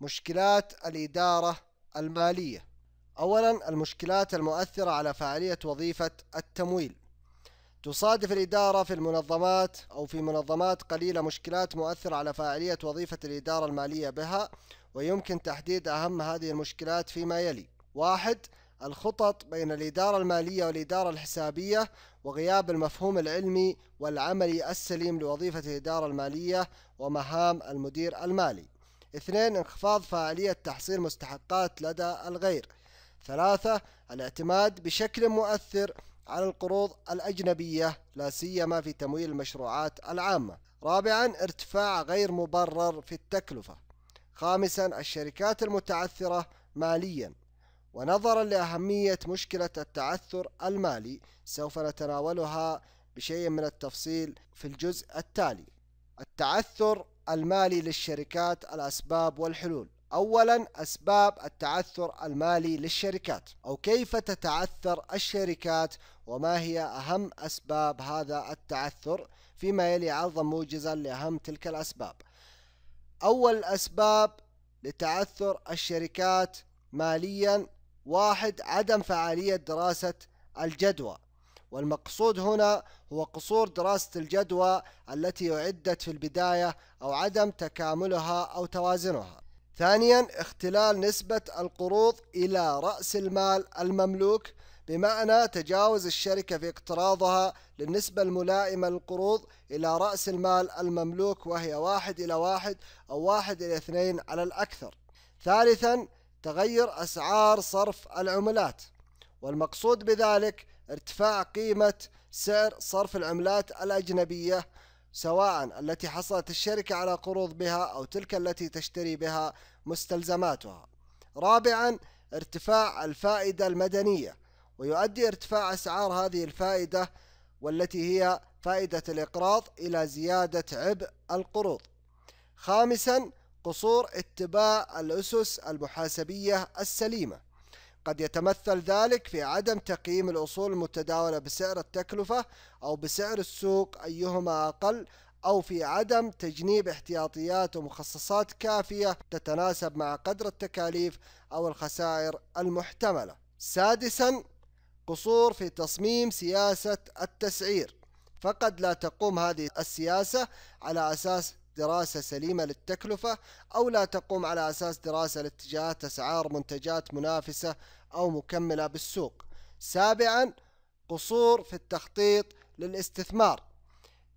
مشكلات الإدارة المالية أولا المشكلات المؤثرة على فعالية وظيفة التمويل تصادف الإدارة في المنظمات أو في منظمات قليلة مشكلات مؤثرة على فاعلية وظيفة الإدارة المالية بها ويمكن تحديد أهم هذه المشكلات فيما يلي واحد الخطط بين الإدارة المالية والإدارة الحسابية وغياب المفهوم العلمي والعملي السليم لوظيفة الإدارة المالية ومهام المدير المالي اثنين انخفاض فعالية تحصيل مستحقات لدى الغير ثلاثة الاعتماد بشكل مؤثر على القروض الأجنبية لا سيما في تمويل المشروعات العامة رابعا ارتفاع غير مبرر في التكلفة خامسا الشركات المتعثرة ماليا ونظرا لأهمية مشكلة التعثر المالي سوف نتناولها بشيء من التفصيل في الجزء التالي التعثر المالي للشركات الأسباب والحلول أولا أسباب التعثر المالي للشركات أو كيف تتعثر الشركات وما هي أهم أسباب هذا التعثر فيما يلي عرضا موجزا لأهم تلك الأسباب أول أسباب لتعثر الشركات ماليا واحد عدم فعالية دراسة الجدوى والمقصود هنا هو قصور دراسة الجدوى التي أعدت في البداية أو عدم تكاملها أو توازنها ثانيا اختلال نسبة القروض إلى رأس المال المملوك بمعنى تجاوز الشركة في اقتراضها للنسبة الملائمة للقروض إلى رأس المال المملوك وهي واحد إلى واحد أو واحد إلى اثنين على الأكثر ثالثا تغير أسعار صرف العملات والمقصود بذلك ارتفاع قيمة سعر صرف العملات الأجنبية سواء التي حصلت الشركة على قروض بها أو تلك التي تشتري بها مستلزماتها. رابعا ارتفاع الفائدة المدنية ويؤدي ارتفاع أسعار هذه الفائدة والتي هي فائدة الإقراض إلى زيادة عبء القروض. خامسا قصور اتباع الأسس المحاسبية السليمة. قد يتمثل ذلك في عدم تقييم الأصول المتداولة بسعر التكلفة أو بسعر السوق أيهما أقل أو في عدم تجنيب احتياطيات ومخصصات كافية تتناسب مع قدر التكاليف أو الخسائر المحتملة. سادساً قصور في تصميم سياسة التسعير، فقد لا تقوم هذه السياسة على أساس دراسة سليمة للتكلفة أو لا تقوم على أساس دراسة لاتجاهات أسعار منتجات منافسة أو مكملة بالسوق سابعا قصور في التخطيط للاستثمار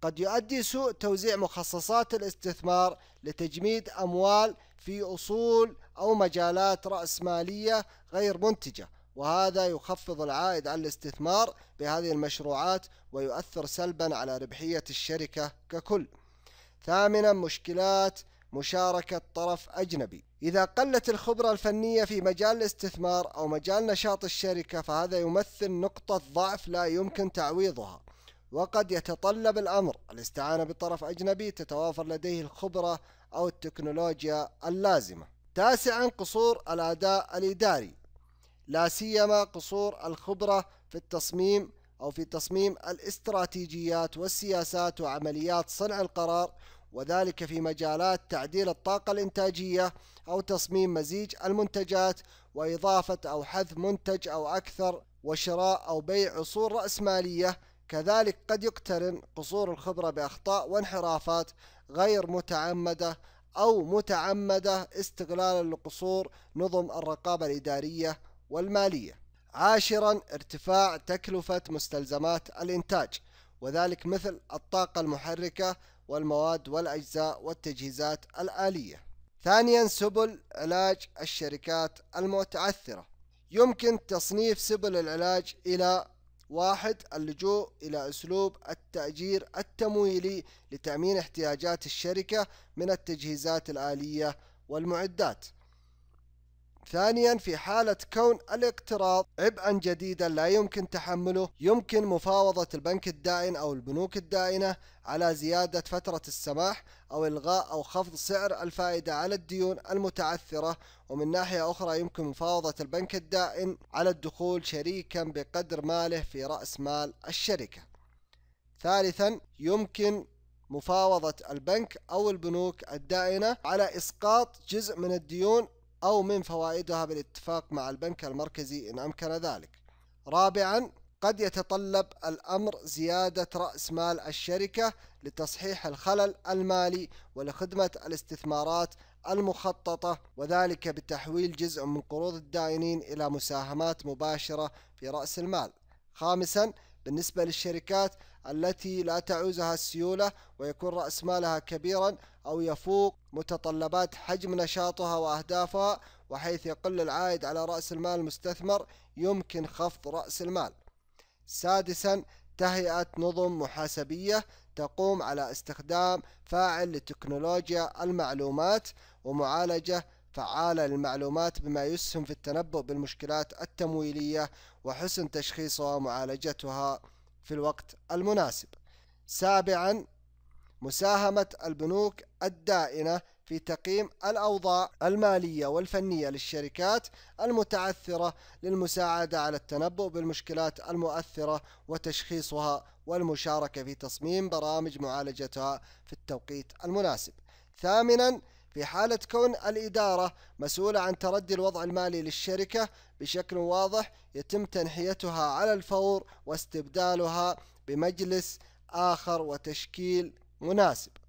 قد يؤدي سوء توزيع مخصصات الاستثمار لتجميد أموال في أصول أو مجالات رأسمالية غير منتجة وهذا يخفض العائد على الاستثمار بهذه المشروعات ويؤثر سلبا على ربحية الشركة ككل ثامنا مشكلات مشاركة طرف أجنبي إذا قلت الخبرة الفنية في مجال الاستثمار أو مجال نشاط الشركة فهذا يمثل نقطة ضعف لا يمكن تعويضها وقد يتطلب الأمر الاستعانة بطرف أجنبي تتوافر لديه الخبرة أو التكنولوجيا اللازمة تاسعا قصور الأداء الإداري لا سيما قصور الخبرة في التصميم أو في تصميم الاستراتيجيات والسياسات وعمليات صنع القرار وذلك في مجالات تعديل الطاقة الإنتاجية أو تصميم مزيج المنتجات وإضافة أو حذف منتج أو أكثر وشراء أو بيع أصول رأسمالية كذلك قد يقترن قصور الخبرة بأخطاء وانحرافات غير متعمدة أو متعمدة استغلالا لقصور نظم الرقابة الإدارية والمالية. عاشرا ارتفاع تكلفة مستلزمات الإنتاج وذلك مثل الطاقة المحركة والمواد والأجزاء والتجهيزات الآلية ثانيا سبل علاج الشركات المتعثرة يمكن تصنيف سبل العلاج إلى واحد اللجوء إلى أسلوب التأجير التمويلي لتأمين احتياجات الشركة من التجهيزات الآلية والمعدات ثانيا في حالة كون الاقتراض عبئا جديدا لا يمكن تحمله يمكن مفاوضة البنك الدائن أو البنوك الدائنة على زيادة فترة السماح أو إلغاء أو خفض سعر الفائدة على الديون المتعثرة ومن ناحية أخرى يمكن مفاوضة البنك الدائن على الدخول شريكا بقدر ماله في رأس مال الشركة ثالثا يمكن مفاوضة البنك أو البنوك الدائنة على إسقاط جزء من الديون أو من فوائدها بالاتفاق مع البنك المركزي إن أمكن ذلك. رابعاً قد يتطلب الأمر زيادة رأس مال الشركة لتصحيح الخلل المالي ولخدمة الاستثمارات المخططة وذلك بتحويل جزء من قروض الدائنين إلى مساهمات مباشرة في رأس المال. خامساً بالنسبة للشركات التي لا تعوزها السيولة ويكون رأس مالها كبيرا أو يفوق متطلبات حجم نشاطها وأهدافها وحيث يقل العائد على رأس المال المستثمر يمكن خفض رأس المال سادسا تهيئة نظم محاسبية تقوم على استخدام فاعل لتكنولوجيا المعلومات ومعالجة فعالة للمعلومات بما يسهم في التنبؤ بالمشكلات التمويلية وحسن تشخيصها ومعالجتها في الوقت المناسب سابعا مساهمة البنوك الدائنة في تقييم الأوضاع المالية والفنية للشركات المتعثرة للمساعدة على التنبؤ بالمشكلات المؤثرة وتشخيصها والمشاركة في تصميم برامج معالجتها في التوقيت المناسب. ثامنا في حالة كون الإدارة مسؤولة عن تردي الوضع المالي للشركة بشكل واضح يتم تنحيتها على الفور واستبدالها بمجلس آخر وتشكيل مناسب